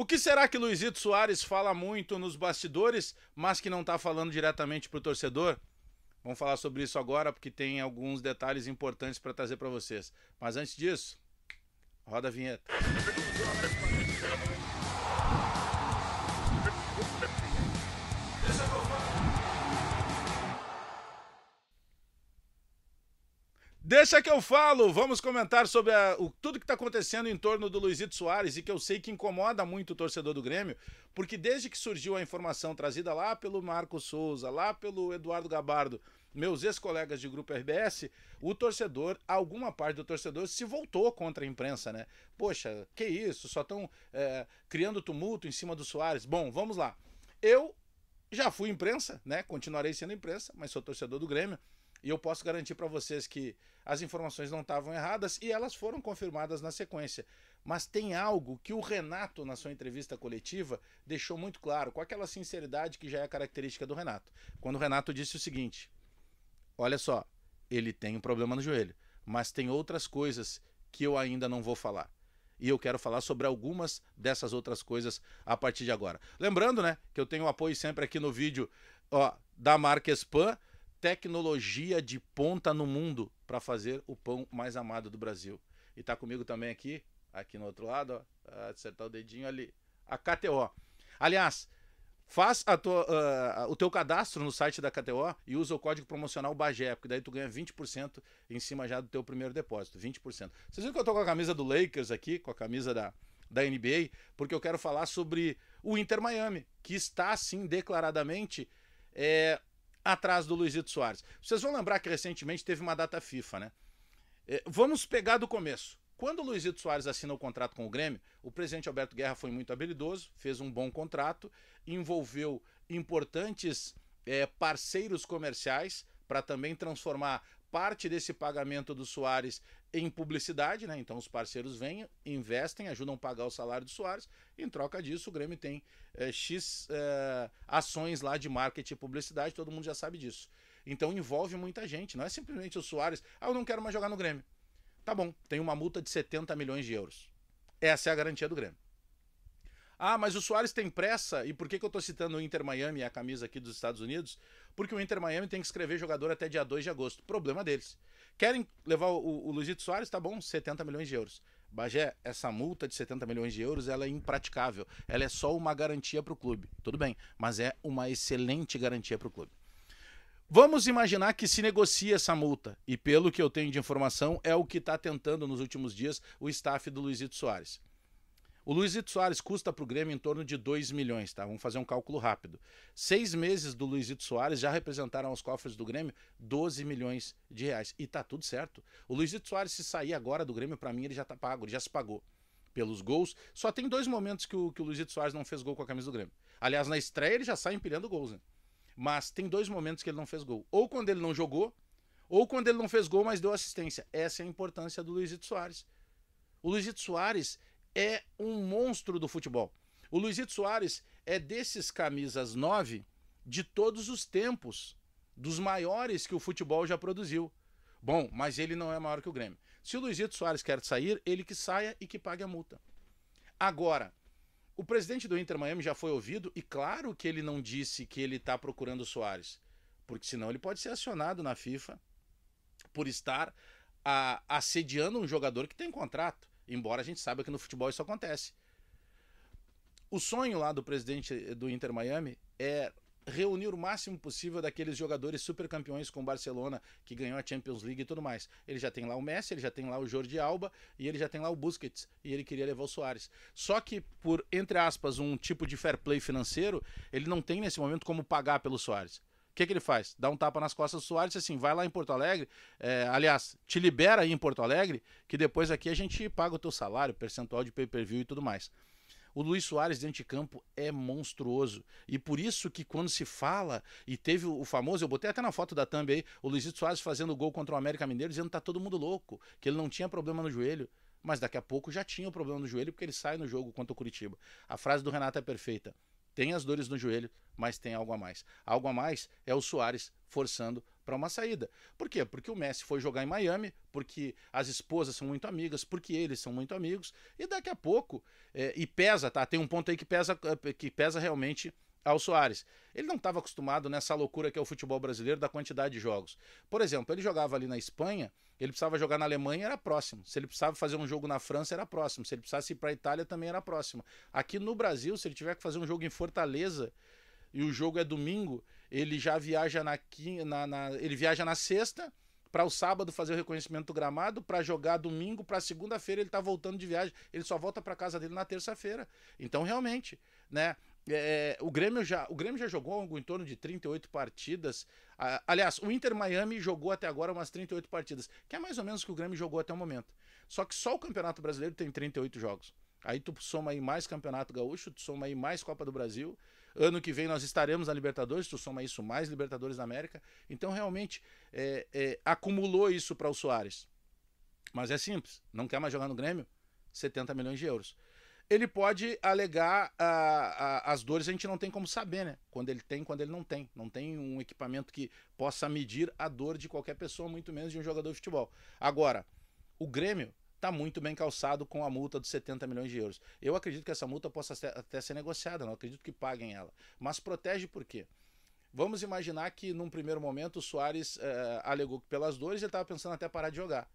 O que será que Luizito Soares fala muito nos bastidores, mas que não está falando diretamente para o torcedor? Vamos falar sobre isso agora, porque tem alguns detalhes importantes para trazer para vocês. Mas antes disso, roda a vinheta. Deixa que eu falo. Vamos comentar sobre a, o, tudo que está acontecendo em torno do Luizito Soares e que eu sei que incomoda muito o torcedor do Grêmio, porque desde que surgiu a informação trazida lá pelo Marco Souza, lá pelo Eduardo Gabardo, meus ex-colegas de grupo RBS, o torcedor, alguma parte do torcedor se voltou contra a imprensa, né? Poxa, que isso? Só estão é, criando tumulto em cima do Soares. Bom, vamos lá. Eu já fui imprensa, né? Continuarei sendo imprensa, mas sou torcedor do Grêmio. E eu posso garantir para vocês que as informações não estavam erradas e elas foram confirmadas na sequência. Mas tem algo que o Renato, na sua entrevista coletiva, deixou muito claro, com aquela sinceridade que já é característica do Renato. Quando o Renato disse o seguinte: Olha só, ele tem um problema no joelho, mas tem outras coisas que eu ainda não vou falar e eu quero falar sobre algumas dessas outras coisas a partir de agora. Lembrando, né, que eu tenho apoio sempre aqui no vídeo, ó, da marca Spam tecnologia de ponta no mundo para fazer o pão mais amado do Brasil. E está comigo também aqui, aqui no outro lado, ó, ah, acertar o dedinho ali, a KTO. Aliás, faz tua, uh, o teu cadastro no site da KTO e usa o código promocional Bagé, porque daí tu ganha 20% em cima já do teu primeiro depósito, 20%. Vocês viram que eu tô com a camisa do Lakers aqui, com a camisa da, da NBA, porque eu quero falar sobre o Inter Miami, que está, assim, declaradamente é, atrás do Luizito Soares. Vocês vão lembrar que recentemente teve uma data FIFA, né? É, vamos pegar do começo. Quando o Luizito Soares assina o contrato com o Grêmio, o presidente Alberto Guerra foi muito habilidoso, fez um bom contrato, envolveu importantes é, parceiros comerciais para também transformar parte desse pagamento do Soares em publicidade, né? Então os parceiros vêm, investem, ajudam a pagar o salário do Soares. Em troca disso, o Grêmio tem é, X é, ações lá de marketing e publicidade, todo mundo já sabe disso. Então envolve muita gente, não é simplesmente o Soares, ah, eu não quero mais jogar no Grêmio. Tá bom, tem uma multa de 70 milhões de euros. Essa é a garantia do Grêmio. Ah, mas o Soares tem pressa. E por que, que eu estou citando o Inter Miami, e a camisa aqui dos Estados Unidos? Porque o Inter Miami tem que escrever jogador até dia 2 de agosto. Problema deles. Querem levar o, o Luizito Soares? Tá bom, 70 milhões de euros. Bagé, essa multa de 70 milhões de euros ela é impraticável. Ela é só uma garantia para o clube. Tudo bem, mas é uma excelente garantia para o clube. Vamos imaginar que se negocia essa multa, e pelo que eu tenho de informação, é o que está tentando nos últimos dias o staff do Luizito Soares. O Luizito Soares custa para o Grêmio em torno de 2 milhões, tá? Vamos fazer um cálculo rápido. Seis meses do Luizito Soares já representaram aos cofres do Grêmio 12 milhões de reais. E tá tudo certo. O Luizito Soares, se sair agora do Grêmio, para mim ele já tá pago, ele já se pagou pelos gols. Só tem dois momentos que o, que o Luizito Soares não fez gol com a camisa do Grêmio. Aliás, na estreia ele já sai empilhando gols, né? Mas tem dois momentos que ele não fez gol. Ou quando ele não jogou, ou quando ele não fez gol, mas deu assistência. Essa é a importância do Luizito Soares. O Luizito Soares, é um monstro do futebol. O Luizito Soares é desses camisas 9 de todos os tempos, dos maiores que o futebol já produziu. Bom, mas ele não é maior que o Grêmio. Se o Luizito Soares quer sair, ele que saia e que pague a multa. Agora, o presidente do Inter Miami já foi ouvido e claro que ele não disse que ele está procurando o Soares, porque senão ele pode ser acionado na FIFA por estar a, ah, assediando um jogador que tem contrato. Embora a gente saiba que no futebol isso acontece. O sonho lá do presidente do Inter Miami é reunir o máximo possível daqueles jogadores super campeões com o Barcelona, que ganhou a Champions League e tudo mais. Ele já tem lá o Messi, ele já tem lá o Jordi Alba e ele já tem lá o Busquets, e ele queria levar o Soares. Só que por entre aspas um tipo de fair play financeiro, ele não tem nesse momento como pagar pelo Soares que, que ele faz? Dá um tapa nas costas do Soares e assim, vai lá em Porto Alegre, é, aliás, te libera aí em Porto Alegre, que depois aqui a gente paga o teu salário, percentual de pay-per-view e tudo mais. O Luiz Soares dentro de campo é monstruoso. E por isso que quando se fala, e teve o famoso, eu botei até na foto da thumb aí, o Luizito Soares fazendo gol contra o América Mineiro, dizendo que tá todo mundo louco, que ele não tinha problema no joelho. Mas daqui a pouco já tinha o problema no joelho, porque ele sai no jogo contra o Curitiba. A frase do Renato é perfeita. Tem as dores no joelho, mas tem algo a mais. Algo a mais é o Soares forçando para uma saída. Por quê? Porque o Messi foi jogar em Miami, porque as esposas são muito amigas, porque eles são muito amigos, e daqui a pouco, é, e pesa, tá? Tem um ponto aí que pesa, eh, que pesa realmente ao Soares. Ele não estava acostumado nessa loucura que é o futebol brasileiro da quantidade de jogos. Por exemplo, ele jogava ali na Espanha ele precisava jogar na Alemanha, era próximo. Se ele precisava fazer um jogo na França, era próximo. Se ele precisasse ir para a Itália, também era próximo. Aqui no Brasil, se ele tiver que fazer um jogo em Fortaleza e o jogo é domingo, ele já viaja na, na, na ele viaja na sexta para o sábado fazer o reconhecimento do gramado, para jogar domingo, para segunda-feira ele está voltando de viagem, ele só volta para casa dele na terça-feira. Então realmente, né, é, é, o, Grêmio já, o Grêmio já jogou algo em torno de 38 partidas. Ah, aliás, o Inter Miami jogou até agora umas 38 partidas, que é mais ou menos o que o Grêmio jogou até o momento. Só que só o Campeonato Brasileiro tem 38 jogos. Aí tu soma aí mais Campeonato Gaúcho, tu soma aí mais Copa do Brasil. Ano que vem nós estaremos na Libertadores, tu soma isso mais Libertadores da América. Então realmente é, é, acumulou isso para o Soares. Mas é simples, não quer mais jogar no Grêmio? 70 milhões de euros ele pode alegar ah, ah, as dores, a gente não tem como saber, né? Quando ele tem, quando ele não tem. Não tem um equipamento que possa medir a dor de qualquer pessoa, muito menos de um jogador de futebol. Agora, o Grêmio está muito bem calçado com a multa dos 70 milhões de euros. Eu acredito que essa multa possa até ser negociada, não acredito que paguem ela. Mas protege por quê? Vamos imaginar que num primeiro momento o Soares eh, alegou que pelas dores ele estava pensando até parar de jogar.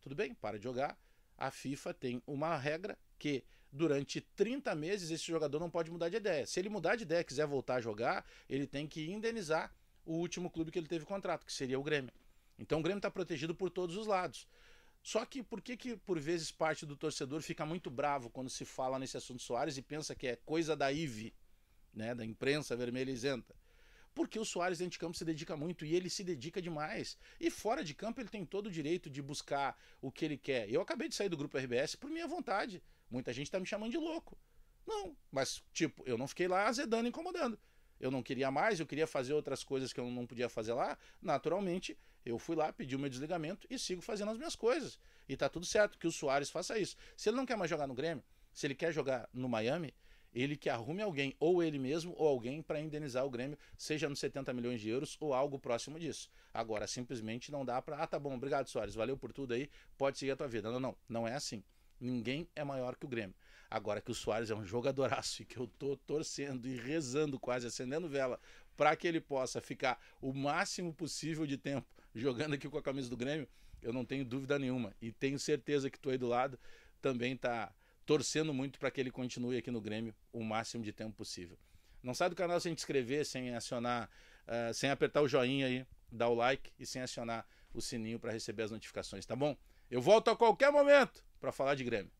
Tudo bem, para de jogar. A FIFA tem uma regra que durante 30 meses esse jogador não pode mudar de ideia. Se ele mudar de ideia e quiser voltar a jogar, ele tem que indenizar o último clube que ele teve contrato, que seria o Grêmio. Então o Grêmio está protegido por todos os lados. Só que por que, que por vezes parte do torcedor fica muito bravo quando se fala nesse assunto Soares e pensa que é coisa da IVE, né, da imprensa vermelha isenta? Porque o Soares dentro de campo se dedica muito e ele se dedica demais. E fora de campo ele tem todo o direito de buscar o que ele quer. Eu acabei de sair do grupo RBS por minha vontade. Muita gente tá me chamando de louco. Não, mas tipo, eu não fiquei lá azedando, incomodando. Eu não queria mais, eu queria fazer outras coisas que eu não podia fazer lá. Naturalmente, eu fui lá, pedi o meu desligamento e sigo fazendo as minhas coisas. E tá tudo certo que o Soares faça isso. Se ele não quer mais jogar no Grêmio, se ele quer jogar no Miami, ele que arrume alguém, ou ele mesmo, ou alguém, para indenizar o Grêmio, seja nos 70 milhões de euros ou algo próximo disso. Agora, simplesmente não dá para. Ah, tá bom, obrigado, Soares, valeu por tudo aí, pode seguir a tua vida. Não, não, não é assim. Ninguém é maior que o Grêmio. Agora que o Soares é um jogadoraço e que eu tô torcendo e rezando quase, acendendo vela, para que ele possa ficar o máximo possível de tempo jogando aqui com a camisa do Grêmio, eu não tenho dúvida nenhuma. E tenho certeza que tu aí do lado também tá torcendo muito para que ele continue aqui no Grêmio o máximo de tempo possível. Não sai do canal sem te inscrever, sem acionar, uh, sem apertar o joinha aí, dar o like e sem acionar o sininho para receber as notificações, tá bom? Eu volto a qualquer momento! para falar de Grêmio.